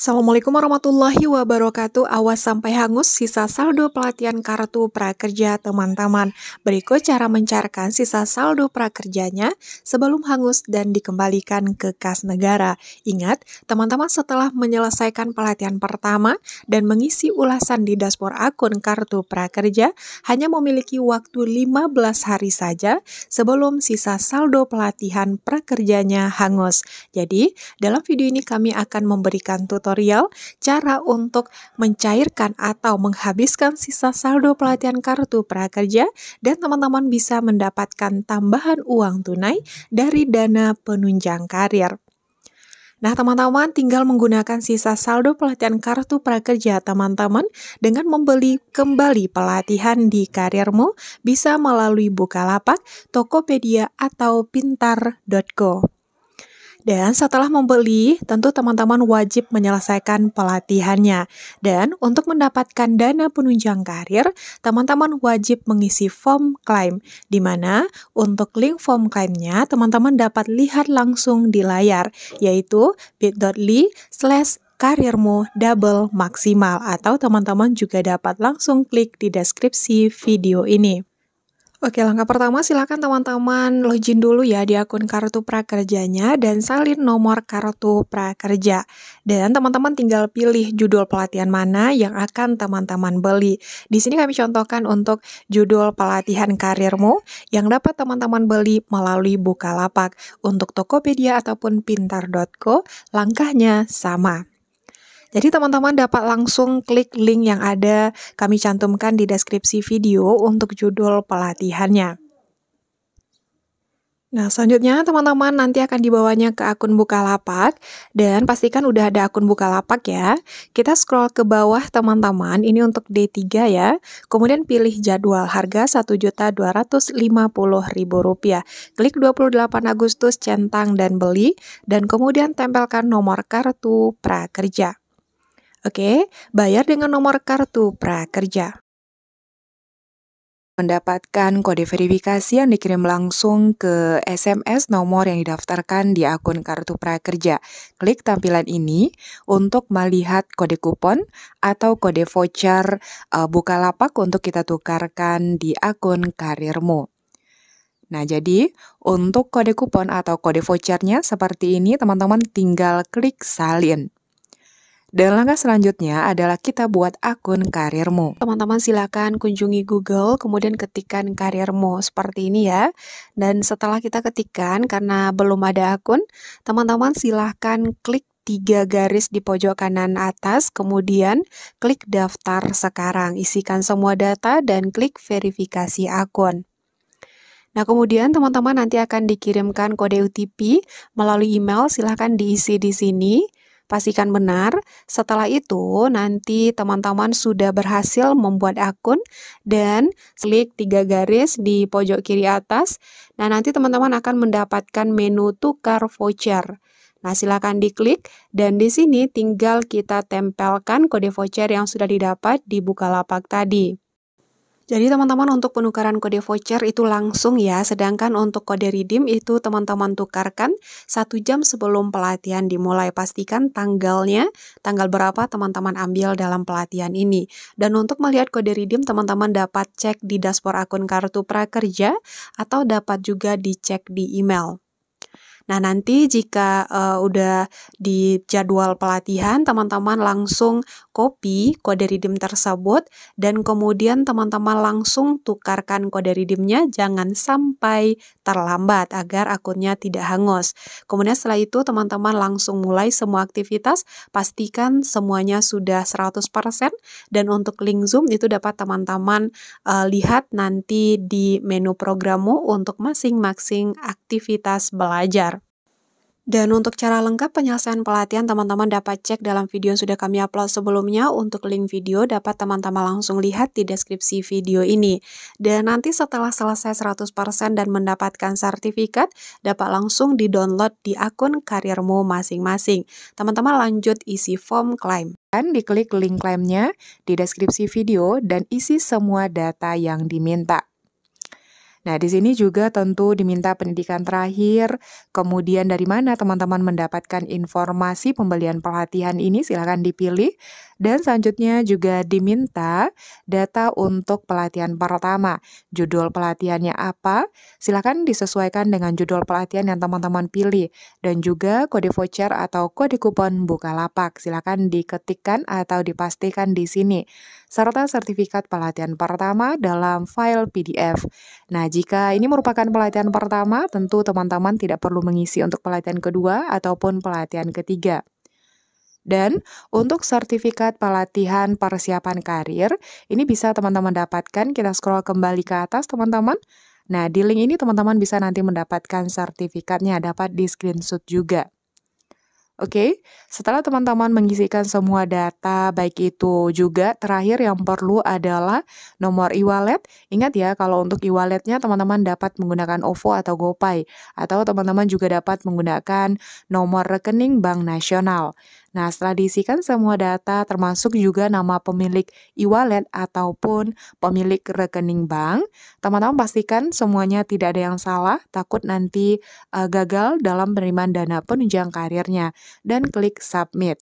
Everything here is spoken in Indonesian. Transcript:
Assalamualaikum warahmatullahi wabarakatuh. Awas sampai hangus sisa saldo pelatihan kartu prakerja teman-teman. Berikut cara mencairkan sisa saldo prakerjanya sebelum hangus dan dikembalikan ke kas negara. Ingat, teman-teman setelah menyelesaikan pelatihan pertama dan mengisi ulasan di dashboard akun kartu prakerja, hanya memiliki waktu 15 hari saja sebelum sisa saldo pelatihan prakerjanya hangus. Jadi, dalam video ini kami akan memberikan tutorial tutorial cara untuk mencairkan atau menghabiskan sisa saldo pelatihan kartu prakerja dan teman-teman bisa mendapatkan tambahan uang tunai dari dana penunjang karir. Nah, teman-teman tinggal menggunakan sisa saldo pelatihan kartu prakerja teman-teman dengan membeli kembali pelatihan di karirmu bisa melalui Bukalapak, Tokopedia, atau pintar.co. Dan setelah membeli, tentu teman-teman wajib menyelesaikan pelatihannya. Dan untuk mendapatkan dana penunjang karir, teman-teman wajib mengisi form klaim, di mana untuk link form klaimnya teman-teman dapat lihat langsung di layar, yaitu bit.ly slash karirmu double maksimal atau teman-teman juga dapat langsung klik di deskripsi video ini. Oke, langkah pertama silakan teman-teman login dulu ya di akun kartu prakerjanya dan salin nomor kartu prakerja. Dan teman-teman tinggal pilih judul pelatihan mana yang akan teman-teman beli. Di sini kami contohkan untuk judul pelatihan karirmu yang dapat teman-teman beli melalui Bukalapak. Untuk Tokopedia ataupun pintar.co, langkahnya sama. Jadi teman-teman dapat langsung klik link yang ada kami cantumkan di deskripsi video untuk judul pelatihannya. Nah, selanjutnya teman-teman nanti akan dibawanya ke akun Bukalapak dan pastikan udah ada akun Bukalapak ya. Kita scroll ke bawah teman-teman, ini untuk D3 ya. Kemudian pilih jadwal harga Rp1.250.000. Klik 28 Agustus centang dan beli dan kemudian tempelkan nomor kartu prakerja. Oke, bayar dengan nomor kartu prakerja. Mendapatkan kode verifikasi yang dikirim langsung ke SMS nomor yang didaftarkan di akun kartu prakerja. Klik tampilan ini untuk melihat kode kupon atau kode voucher eh, Bukalapak untuk kita tukarkan di akun karirmu. Nah, jadi untuk kode kupon atau kode vouchernya seperti ini, teman-teman tinggal klik salin. Dan langkah selanjutnya adalah kita buat akun karirmu. Teman-teman silakan kunjungi Google, kemudian ketikkan karirmu seperti ini ya. Dan setelah kita ketikkan, karena belum ada akun, teman-teman silahkan klik tiga garis di pojok kanan atas, kemudian klik daftar sekarang. Isikan semua data dan klik verifikasi akun. Nah, kemudian teman-teman nanti akan dikirimkan kode OTP melalui email, silahkan diisi di sini. Pastikan benar. Setelah itu, nanti teman-teman sudah berhasil membuat akun dan klik tiga garis di pojok kiri atas. Nah, nanti teman-teman akan mendapatkan menu tukar voucher. Nah, silakan diklik dan di sini tinggal kita tempelkan kode voucher yang sudah didapat di Bukalapak tadi. Jadi teman-teman untuk penukaran kode voucher itu langsung ya, sedangkan untuk kode redeem itu teman-teman tukarkan satu jam sebelum pelatihan dimulai. Pastikan tanggalnya, tanggal berapa teman-teman ambil dalam pelatihan ini. Dan untuk melihat kode redeem teman-teman dapat cek di dashboard akun kartu prakerja atau dapat juga dicek di email. Nah, nanti jika uh, udah di jadwal pelatihan, teman-teman langsung copy kode redeem tersebut dan kemudian teman-teman langsung tukarkan kode redeemnya jangan sampai terlambat agar akunnya tidak hangus. Kemudian setelah itu teman-teman langsung mulai semua aktivitas, pastikan semuanya sudah 100% dan untuk link Zoom itu dapat teman-teman uh, lihat nanti di menu programmu untuk masing-masing aktivitas belajar. Dan untuk cara lengkap penyelesaian pelatihan, teman-teman dapat cek dalam video yang sudah kami upload sebelumnya. Untuk link video dapat teman-teman langsung lihat di deskripsi video ini. Dan nanti setelah selesai 100% dan mendapatkan sertifikat, dapat langsung di-download di akun karirmu masing-masing. Teman-teman lanjut isi form klaim. Dan diklik link klaimnya di deskripsi video dan isi semua data yang diminta. Nah, di sini juga tentu diminta pendidikan terakhir, kemudian dari mana teman-teman mendapatkan informasi pembelian pelatihan ini silahkan dipilih, dan selanjutnya juga diminta data untuk pelatihan pertama. Judul pelatihannya apa? Silahkan disesuaikan dengan judul pelatihan yang teman-teman pilih, dan juga kode voucher atau kode kupon Bukalapak. Silahkan diketikkan atau dipastikan di sini serta sertifikat pelatihan pertama dalam file PDF. Nah, jika ini merupakan pelatihan pertama, tentu teman-teman tidak perlu mengisi untuk pelatihan kedua ataupun pelatihan ketiga. Dan untuk sertifikat pelatihan persiapan karir, ini bisa teman-teman dapatkan. Kita scroll kembali ke atas, teman-teman. Nah, di link ini teman-teman bisa nanti mendapatkan sertifikatnya, dapat di screenshot juga. Oke, okay? setelah teman-teman mengisikan semua data, baik itu juga terakhir yang perlu adalah nomor e-wallet. Ingat ya, kalau untuk e-walletnya teman-teman dapat menggunakan OVO atau GoPay, atau teman-teman juga dapat menggunakan nomor rekening bank nasional. Nah, setelah diisikan semua data termasuk juga nama pemilik e-wallet ataupun pemilik rekening bank, teman-teman pastikan semuanya tidak ada yang salah, takut nanti uh, gagal dalam penerimaan dana penunjang karirnya dan klik submit.